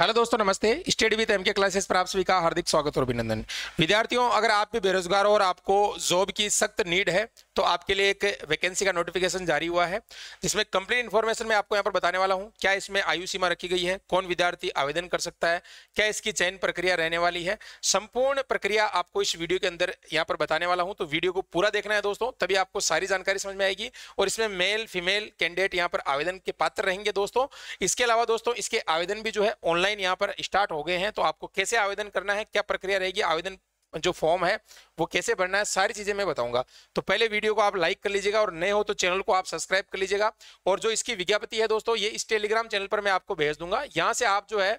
hello दोस्तों नमस्ते study with M K classes पर आप सभी का हार्दिक स्वागत और अभिनंदन विद्यार्थियों अगर आप भी बेरोजगार हो और आपको जॉब की सख्त नीड है तो आपके लिए एक वैकेंसी का नोटिफिकेशन जारी हुआ है जिसमें कंप्लीट इन्फॉर्मेशन मैं आपको यहाँ पर बताने वाला हूँ क्या इसमें आयु सीमा रखी गई है कौन विद्यार्थी आवेदन कर सकता है क्या इसकी चयन प्रक्रिया रहने वाली है संपूर्ण प्रक्रिया आपको इस वीडियो के अंदर यहाँ पर बताने वाला हूँ तो वीडियो को पूरा देखना है दोस्तों तभी आपको सारी जानकारी समझ में आएगी और इसमें मेल फीमेल कैंडिडेट यहाँ पर आवेदन के पात्र रहेंगे दोस्तों इसके अलावा दोस्तों इसके आवेदन भी जो है ऑनलाइन यहाँ पर स्टार्ट हो गए हैं तो आपको कैसे आवेदन करना है क्या प्रक्रिया रहेगी आवेदन जो फॉर्म है वो कैसे भरना है सारी चीजें मैं बताऊंगा तो पहले वीडियो को आप लाइक कर लीजिएगा और नए हो तो चैनल को आप सब्सक्राइब कर लीजिएगा और जो इसकी विज्ञापति है दोस्तों ये इस टेलीग्राम चैनल पर मैं आपको भेज दूंगा यहाँ से आप जो है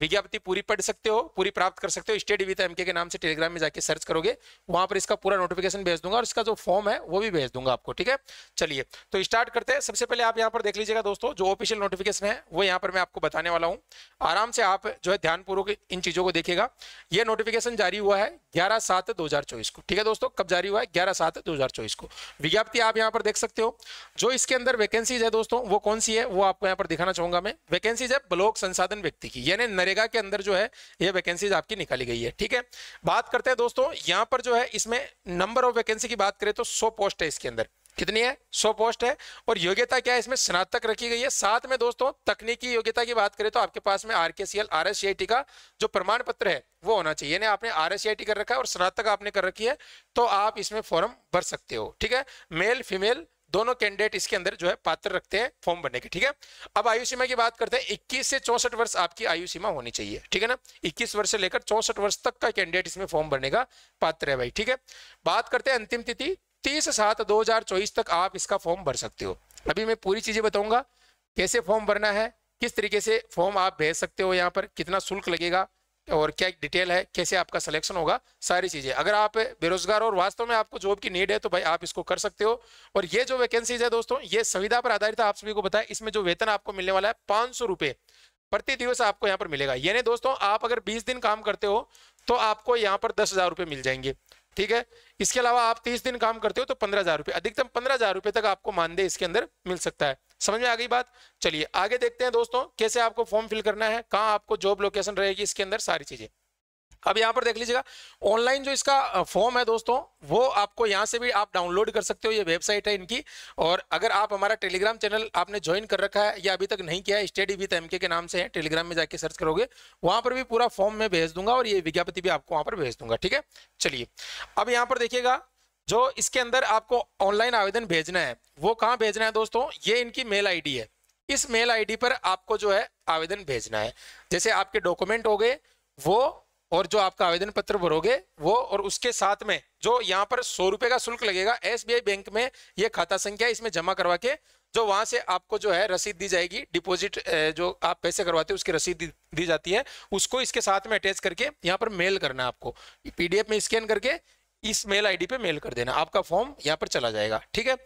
विज्ञापति पूरी पढ़ सकते हो पूरी प्राप्त कर सकते हो स्टेट विद एमके के नाम से टेलीग्राम में जाके सर्च करोगे वहां पर इसका पूरा नोटिफिकेशन भेज दूंगा और इसका जो फॉर्म है वो भी भेज दूंगा आपको ठीक है चलिए तो स्टार्ट करते हैं सबसे पहले आप यहाँ पर देख लीजिएगा दोस्तों जो ऑफिशियल नोटिफिकेशन है वो यहाँ पर मैं आपको बताने वाला हूँ आराम से आप जो है ध्यानपूर्वक इन चीजों को देखेगा ये नोटिफिकेशन जारी हुआ है ग्यारह सात दो को ठीक है दोस्तों कब जारी हुआ है ग्यारह सात दो को विज्ञाप्ति आप यहाँ पर देख सकते हो जो इसके अंदर वैकेंसीज है दोस्तों वो कौन सी है वो आपको यहाँ पर दिखाना चाहूंगा मैं वैकेंसीज है ब्लॉक संसाधन व्यक्ति की यानी नरेगा के अंदर जो है ये वैकेंसीज आपकी निकाली गई है ठीक है बात करते हैं दोस्तों यहाँ पर जो है इसमें नंबर ऑफ वैकेंसी की बात करें तो सौ पोस्ट है इसके अंदर कितनी है सौ पोस्ट है और योग्यता क्या है इसमें स्नातक रखी गई है साथ में दोस्तों तकनीकी योग्यता की बात करें तो आपके पास में R K C L R S T का जो प्रमाण पत्र है वो होना चाहिए यानी आपने आर एस टी कर रखा है और स्नातक आपने कर रखी है तो आप इसमें फॉर्म भर सकते हो ठीक है मेल फीमेल दोनों कैंडिडेट इसके अंदर जो है पात्र रखते हैं फॉर्म भरने के ठीक है अब आयु सीमा की बात करते हैं 21 से चौसठ वर्ष आपकी आयु सीमा होनी चाहिए ठीक है ना 21 वर्ष से लेकर चौसठ वर्ष तक का कैंडिडेट इसमें फॉर्म भरने का पात्र है भाई ठीक है बात करते हैं अंतिम तिथि तीस सात दो तक आप इसका फॉर्म भर सकते हो अभी मैं पूरी चीजें बताऊंगा कैसे फॉर्म भरना है किस तरीके से फॉर्म आप भेज सकते हो यहाँ पर कितना शुल्क लगेगा और क्या डिटेल है कैसे आपका सिलेक्शन होगा सारी चीज़ें अगर आप बेरोजगार और वास्तव में आपको जॉब की नीड है तो भाई आप इसको कर सकते हो और ये जो वैकेंसीज है दोस्तों ये संविधा पर आधारित आप सभी को बताया इसमें जो वेतन आपको मिलने वाला है पाँच सौ प्रति दिवस आपको यहाँ पर मिलेगा यानी दोस्तों आप अगर बीस दिन काम करते हो तो आपको यहाँ पर दस हज़ार रुपये मिल जाएंगे ठीक है इसके अलावा आप तीस दिन काम करते हो तो पंद्रह हज़ार रुपये अधिकतम पंद्रह हज़ार रुपये तक आपको मानदेय इसके अंदर मिल सकता है समझ में आ गई बात चलिए आगे देखते हैं दोस्तों कैसे आपको फॉर्म फिल करना है कहाँ आपको जॉब लोकेशन रहेगी इसके अंदर सारी चीजें अब यहाँ पर देख लीजिएगा ऑनलाइन जो इसका फॉर्म है दोस्तों वो आपको यहाँ से भी आप डाउनलोड कर सकते हो ये वेबसाइट है इनकी और अगर आप हमारा टेलीग्राम चैनल आपने ज्वाइन कर रखा है या अभी तक नहीं किया है स्टडी विथ एम के नाम से है टेलीग्राम में जाके सर्च करोगे वहां पर भी पूरा फॉर्म में भेज दूंगा और ये विज्ञापति भी आपको वहां पर भेज दूंगा ठीक है चलिए अब यहाँ पर देखिएगा जो इसके अंदर आपको ऑनलाइन आवेदन भेजना है वो कहाँ भेजना है दोस्तों ये इनकी मेल आई है इस मेल आई पर आपको जो है आवेदन भेजना है जैसे आपके डॉक्यूमेंट हो गए वो और जो आपका आवेदन पत्र भरोगे वो और उसके साथ में जो यहाँ पर सौ रुपए का शुल्क लगेगा एसबीआई बैंक में ये खाता संख्या इसमें जमा करवा के जो वहां से आपको जो है रसीद दी जाएगी डिपॉजिट जो आप पैसे करवाते हैं उसकी रसीद दी जाती है उसको इसके साथ में अटैच करके यहाँ पर मेल करना है आपको पीडीएफ में स्कैन करके इस मेल आईडी पे मेल कर देना आपका फॉर्म यहाँ पर चला जाएगा ठीक है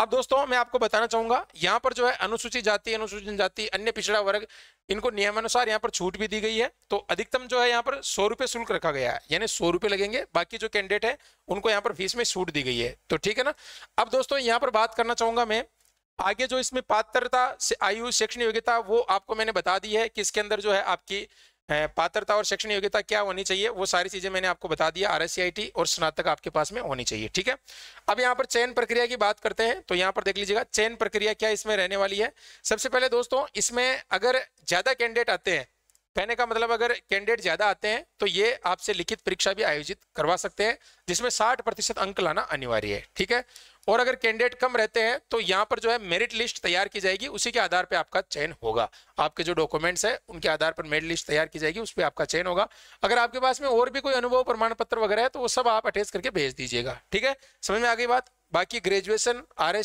अब दोस्तों मैं आपको बताना चाहूंगा यहाँ पर जो है अनुसूचित जाति अनुसूचित जाति अन्य पिछड़ा वर्ग इनको नियमानुसार यहाँ पर छूट भी दी गई है तो अधिकतम जो है यहाँ पर सौ रुपये शुल्क रखा गया है यानी सौ रुपये लगेंगे बाकी जो कैंडिडेट है उनको यहाँ पर फीस में छूट दी गई है तो ठीक है ना अब दोस्तों यहाँ पर बात करना चाहूंगा मैं आगे जो इसमें पात्रता से आयु शैक्षणिक योग्यता वो आपको मैंने बता दी है कि इसके अंदर जो है आपकी पात्रता और शैक्षणिक योग्यता क्या होनी चाहिए वो सारी चीजें मैंने आपको बता दिया आर और स्नातक आपके पास में होनी चाहिए ठीक है अब यहाँ पर चयन प्रक्रिया की बात करते हैं तो यहाँ पर देख लीजिएगा चयन प्रक्रिया क्या इसमें रहने वाली है सबसे पहले दोस्तों इसमें अगर ज्यादा कैंडिडेट आते हैं कहने का मतलब अगर कैंडिडेट ज्यादा आते हैं तो ये आपसे लिखित परीक्षा भी आयोजित करवा सकते हैं जिसमें 60 प्रतिशत अंक लाना अनिवार्य है ठीक है और अगर कैंडिडेट कम रहते हैं तो यहाँ पर जो है मेरिट लिस्ट तैयार की जाएगी उसी के आधार पर आपका चयन होगा आपके जो डॉक्यूमेंट्स है उनके आधार पर मेरिट लिस्ट तैयार की जाएगी उस पर आपका चयन होगा अगर आपके पास में और भी कोई अनुभव प्रमाण पत्र वगैरह है तो वो सब आप अटैच करके भेज दीजिएगा ठीक है समझ में आ गई बात बाकी ग्रेजुएशन आर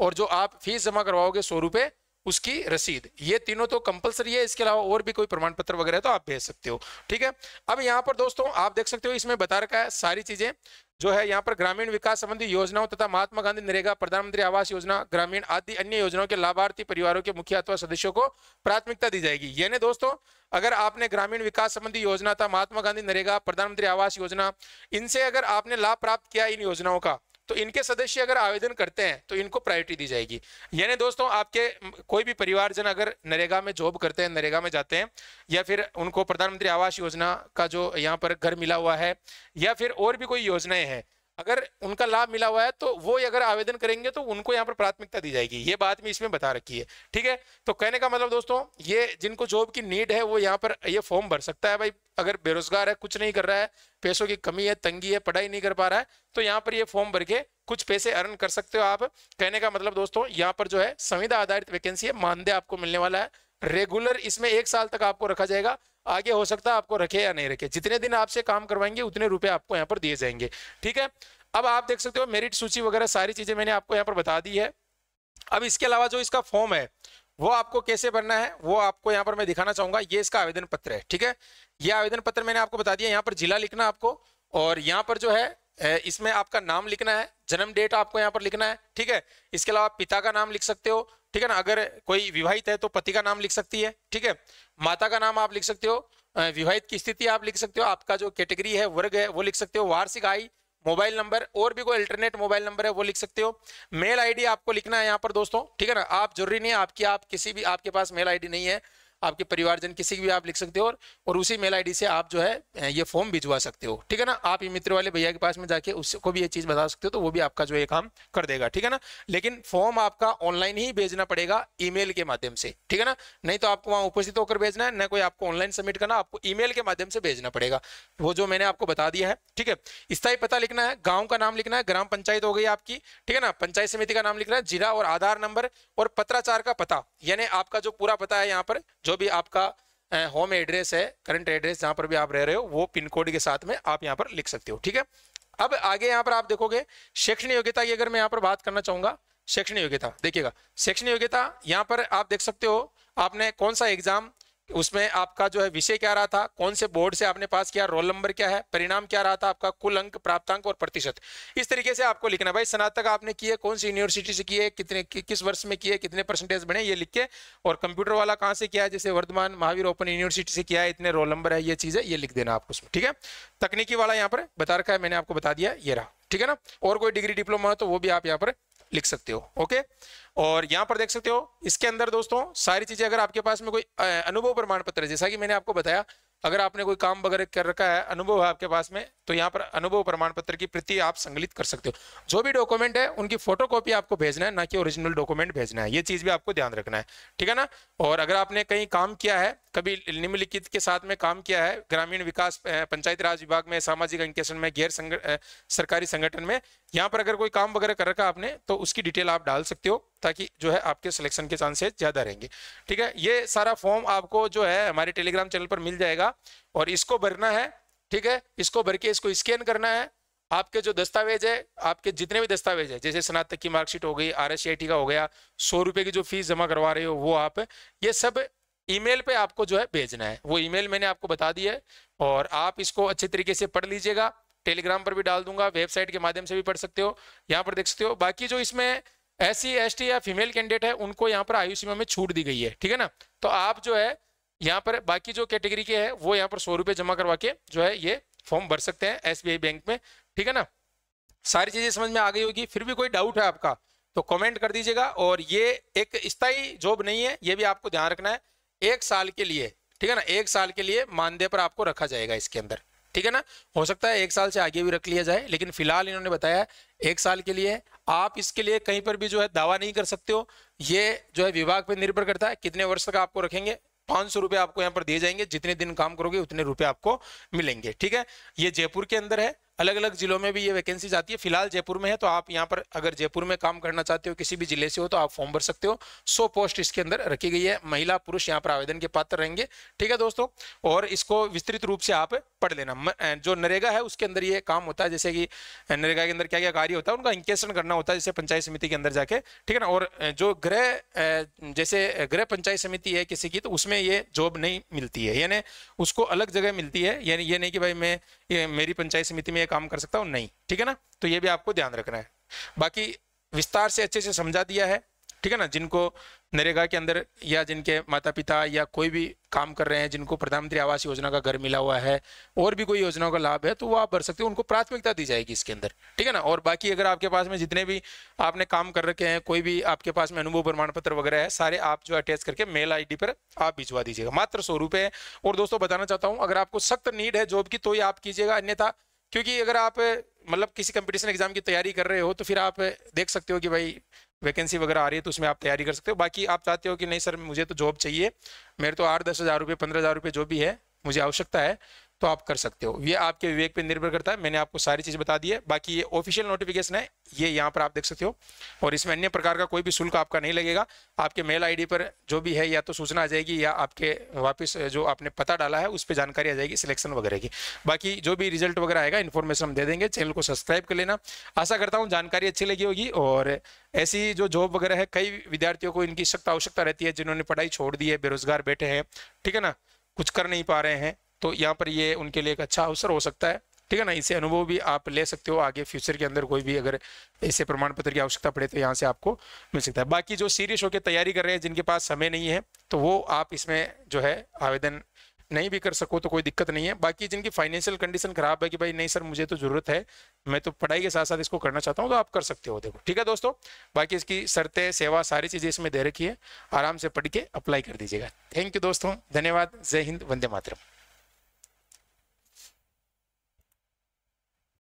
और जो आप फीस जमा करवाओगे सौ रुपये उसकी रसीद ये तीनों तो कंपलसरी है इसके अलावा और भी कोई प्रमाण पत्र वगैरह तो आप भेज सकते हो ठीक है अब यहाँ पर दोस्तों आप देख सकते हो इसमें बता रखा है सारी चीजें जो है यहाँ पर ग्रामीण विकास संबंधी योजनाओं तथा महात्मा गांधी नरेगा प्रधानमंत्री आवास योजना ग्रामीण आदि अन्य योजनाओं के लाभार्थी परिवारों के मुखिया अथवा सदस्यों को प्राथमिकता दी जाएगी यानी दोस्तों अगर आपने ग्रामीण विकास संबंधी योजना था महात्मा गांधी नरेगा प्रधानमंत्री आवास योजना इनसे अगर आपने लाभ प्राप्त किया इन योजनाओं का तो इनके सदस्य अगर आवेदन करते हैं तो इनको प्रायोरिटी दी जाएगी यानी दोस्तों आपके कोई भी परिवारजन अगर नरेगा में जॉब करते हैं नरेगा में जाते हैं या फिर उनको प्रधानमंत्री आवास योजना का जो यहाँ पर घर मिला हुआ है या फिर और भी कोई योजनाएं हैं अगर उनका लाभ मिला हुआ है तो वो अगर आवेदन करेंगे तो उनको यहाँ पर प्राथमिकता दी जाएगी ये बात भी इसमें बता रखी है ठीक है तो कहने का मतलब दोस्तों ये जिनको जॉब की नीड है वो यहाँ पर ये फॉर्म भर सकता है भाई अगर बेरोजगार है कुछ नहीं कर रहा है पैसों की कमी है तंगी है पढ़ाई नहीं कर पा रहा है तो यहाँ पर ये फॉर्म भर के कुछ पैसे अर्न कर सकते हो आप कहने का मतलब दोस्तों यहाँ पर जो है संविदा आधारित वैकेंसी है मानदेय आपको मिलने वाला है रेगुलर इसमें एक साल तक आपको रखा जाएगा आगे हो सकता है आपको रखे या नहीं रखे जितने दिन आपसे काम करवाएंगे उतने रुपए आपको यहाँ पर दिए जाएंगे ठीक है अब आप देख सकते हो मेरिट सूची वगैरह सारी चीजें मैंने आपको यहाँ पर बता दी है अब इसके अलावा जो इसका फॉर्म है वो आपको कैसे भरना है वो आपको यहाँ पर मैं दिखाना चाहूंगा ये इसका आवेदन पत्र है ठीक है ये आवेदन पत्र मैंने आपको बता दिया यहाँ पर जिला लिखना आपको और यहाँ पर जो है इसमें आपका नाम लिखना है जन्म डेट आपको यहाँ पर लिखना है ठीक है इसके अलावा पिता का नाम लिख सकते हो ठीक है ना अगर कोई विवाहित है तो पति का नाम लिख सकती है ठीक है माता का नाम आप लिख सकते हो विवाहित की स्थिति आप लिख सकते हो आपका जो कैटेगरी है वर्ग है वो लिख सकते हो वार्षिक आई मोबाइल नंबर और भी कोई अल्टरनेट मोबाइल नंबर है वो लिख सकते हो मेल आईडी आपको लिखना है यहाँ पर दोस्तों ठीक है ना आप जरूरी नहीं है आपकी आप किसी भी आपके पास मेल आईडी नहीं है आपके परिवारजन किसी भी आप लिख सकते हो और, उसी मेल आईडी से आप जो है ये फॉर्म भिजवा सकते हो ठीक है ना आप ये मित्र वाले भैया के पास में जाके उसको भी ये चीज़ बता सकते हो तो वो भी आपका जो ये काम कर देगा ठीक है ना लेकिन फॉर्म आपका ऑनलाइन ही भेजना पड़ेगा ईमेल के माध्यम से ठीक है ना नहीं तो आपको वहाँ उपस्थित होकर भेजना है ना कोई आपको ऑनलाइन सबमिट करना आपको ईमेल के माध्यम से भेजना पड़ेगा वो जो मैंने आपको बता दिया है ठीक है स्थायी पता लिखना है गाँव का नाम लिखना है ग्राम पंचायत हो गई आपकी ठीक है ना पंचायत समिति का नाम लिखना है जिला और आधार नंबर और पत्राचार का पता यानी आपका जो पूरा पता है यहाँ पर जो भी आपका होम एड्रेस है करंट एड्रेस जहां पर भी आप रह रहे हो वो पिन कोड के साथ में आप यहाँ पर लिख सकते हो ठीक है अब आगे यहाँ पर आप देखोगे शैक्षणिक योग्यता की अगर मैं यहाँ पर बात करना चाहूंगा शैक्षणिक योग्यता देखिएगा शैक्षणिक योग्यता यहाँ पर आप देख सकते हो आपने कौन सा एग्जाम उसमें आपका जो है विषय क्या रहा था कौन से बोर्ड से आपने पास किया रोल नंबर क्या है परिणाम क्या रहा था आपका कुल अंक प्राप्तांक और प्रतिशत इस तरीके से आपको लिखना भाई स्नातक आपने किए कौन सी यूनिवर्सिटी से किए कितने कि, किस वर्ष में किए कितने परसेंटेज बने ये लिख के और कंप्यूटर वाला कहाँ से किया है जैसे वर्धमान महावीर ओपन यूनिवर्सिटी से किया है इतने रोल नंबर है ये चीज़ है ये लिख देना आपको उसमें ठीक है तकनीकी वाला यहाँ पर बता रखा है मैंने आपको बता दिया ये रहा ठीक है ना और कोई डिग्री डिप्लोमा हो तो वो भी आप यहाँ पर लिख सकते हो ओके और यहाँ पर देख सकते हो इसके अंदर दोस्तों सारी चीज़ें अगर आपके पास में कोई अनुभव प्रमाण पत्र जैसा कि मैंने आपको बताया अगर आपने कोई काम वगैरह कर रखा है अनुभव है आपके पास में तो यहाँ पर अनुभव प्रमाण पत्र की प्रति आप संगलित कर सकते हो जो भी डॉक्यूमेंट है उनकी फोटो कॉपी आपको भेजना है ना कि ओरिजिनल डॉक्यूमेंट भेजना है ये चीज़ भी आपको ध्यान रखना है ठीक है ना और अगर आपने कहीं काम किया है कभी निम्नलिखित के साथ में काम किया है ग्रामीण विकास पंचायत राज विभाग में सामाजिक अंकेशन में गैर संग, सरकारी संगठन में यहाँ पर अगर कोई काम वगैरह कर रखा आपने तो उसकी डिटेल आप डाल सकते हो ताकि जो है आपके सिलेक्शन के चांसेस ज़्यादा रहेंगे ठीक है ये सारा फॉर्म आपको जो है हमारे टेलीग्राम चैनल पर मिल जाएगा और इसको भरना है ठीक है इसको भर के इसको स्कैन करना है आपके जो दस्तावेज है आपके जितने भी दस्तावेज है जैसे स्नातक की मार्कशीट हो गई आर एस का हो गया सौ रुपए की जो फीस जमा करवा रहे हो वो आप ये सब ईमेल पे आपको जो है भेजना है वो ईमेल मैंने आपको बता दिया है और आप इसको अच्छे तरीके से पढ़ लीजिएगा टेलीग्राम पर भी डाल दूंगा वेबसाइट के माध्यम से भी पढ़ सकते हो यहाँ पर देख सकते हो बाकी जो इसमें एस सी या फीमेल कैंडिडेट है उनको यहाँ पर आयु सीमा में छूट दी गई है ठीक है ना तो आप जो है यहाँ पर बाकी जो कैटेगरी के है वो यहाँ पर सौ रुपये जमा करवा के जो है ये फॉर्म भर सकते हैं एसबीआई बैंक में ठीक है ना सारी चीजें समझ में आ गई होगी फिर भी कोई डाउट है आपका तो कमेंट कर दीजिएगा और ये एक स्थायी जॉब नहीं है ये भी आपको ध्यान रखना है एक साल के लिए ठीक है ना एक साल के लिए मानदेय पर आपको रखा जाएगा इसके अंदर ठीक है ना हो सकता है एक साल से आगे भी रख लिया जाए लेकिन फिलहाल इन्होंने बताया एक साल के लिए आप इसके लिए कहीं पर भी जो है दावा नहीं कर सकते हो ये जो है विभाग पर निर्भर करता है कितने वर्ष तक आपको रखेंगे पांच सौ रुपए आपको यहाँ पर दिए जाएंगे जितने दिन काम करोगे उतने रुपए आपको मिलेंगे ठीक है ये जयपुर के अंदर है अलग अलग जिलों में भी ये वैकेंसी आती है फिलहाल जयपुर में है तो आप यहाँ पर अगर जयपुर में काम करना चाहते हो किसी भी जिले से हो तो आप फॉर्म भर सकते हो सौ पोस्ट इसके अंदर रखी गई है महिला पुरुष यहाँ पर आवेदन के पात्र रहेंगे ठीक है दोस्तों और इसको विस्तृत रूप से आप पढ़ लेना जो नरेगा है उसके अंदर ये काम होता है जैसे कि नरेगा के अंदर क्या क्या कार्य होता है उनका इंकेशन करना होता है जैसे पंचायत समिति के अंदर जाके ठीक है ना और जो गृह जैसे गृह पंचायत समिति है किसी की तो उसमें ये जॉब नहीं मिलती है यानी उसको अलग जगह मिलती है यानी ये नहीं कि भाई मैं मेरी पंचायत समिति में यह काम कर सकता हूँ नहीं ठीक है ना तो ये भी आपको ध्यान रखना है बाकी विस्तार से अच्छे से समझा दिया है ठीक है ना जिनको नरेगा के अंदर या जिनके माता पिता या कोई भी काम कर रहे हैं जिनको प्रधानमंत्री आवास योजना का घर मिला हुआ है और भी कोई योजनाओं का लाभ है तो वो आप भर सकते हो उनको प्राथमिकता दी जाएगी इसके अंदर ठीक है ना और बाकी अगर आपके पास में जितने भी आपने काम कर रखे हैं कोई भी आपके पास में अनुभव प्रमाण पत्र वगैरह है सारे आप जो अटैच करके मेल आई पर आप भिजवा दीजिएगा मात्र सौ रुपये और दोस्तों बताना चाहता हूँ अगर आपको सख्त नीड है जॉब की तो ही आप कीजिएगा अन्यथा क्योंकि अगर आप मतलब किसी कंपटीशन एग्जाम की तैयारी कर रहे हो तो फिर आप देख सकते हो कि भाई वैकेंसी वगैरह आ रही है तो उसमें आप तैयारी कर सकते हो बाकी आप चाहते हो कि नहीं सर मुझे तो जॉब चाहिए मेरे तो आठ दस हज़ार रुपये पंद्रह हज़ार रुपये जो भी है मुझे आवश्यकता है तो आप कर सकते हो ये आपके विवेक पे निर्भर करता है मैंने आपको सारी चीज़ बता दी है बाकी ये ऑफिशियल नोटिफिकेशन है ये यहाँ पर आप देख सकते हो और इसमें अन्य प्रकार का कोई भी शुल्क आपका नहीं लगेगा आपके मेल आईडी पर जो भी है या तो सूचना आ जाएगी या आपके वापस जो आपने पता डाला है उस पर जानकारी आ जाएगी सिलेक्शन वगैरह की बाकी जो भी रिजल्ट वगैरह आएगा इन्फॉर्मेशन हम दे देंगे चैनल को सब्सक्राइब कर लेना आशा करता हूँ जानकारी अच्छी लगी होगी और ऐसी जो जॉब वगैरह है कई विद्यार्थियों को इनकी सख्त आवश्यकता रहती है जिन्होंने पढ़ाई छोड़ दी है बेरोजगार बैठे हैं ठीक है ना कुछ कर नहीं पा रहे हैं तो यहाँ पर ये उनके लिए एक अच्छा अवसर हो सकता है ठीक है ना इसे अनुभव भी आप ले सकते हो आगे फ्यूचर के अंदर कोई भी अगर इसे प्रमाण पत्र की आवश्यकता पड़े तो यहाँ से आपको मिल सकता है बाकी जो सीरियस होकर तैयारी कर रहे हैं जिनके पास समय नहीं है तो वो आप इसमें जो है आवेदन नहीं भी कर सको तो कोई दिक्कत नहीं है बाकी जिनकी फाइनेंशियल कंडीशन खराब है कि भाई नहीं सर मुझे तो जरूरत है मैं तो पढ़ाई के साथ साथ इसको करना चाहता हूँ तो आप कर सकते हो देखो ठीक है दोस्तों बाकी इसकी शर्तें सेवा सारी चीज़ें इसमें दे रखी है आराम से पढ़ के अप्लाई कर दीजिएगा थैंक यू दोस्तों धन्यवाद जय हिंद वंदे मातरम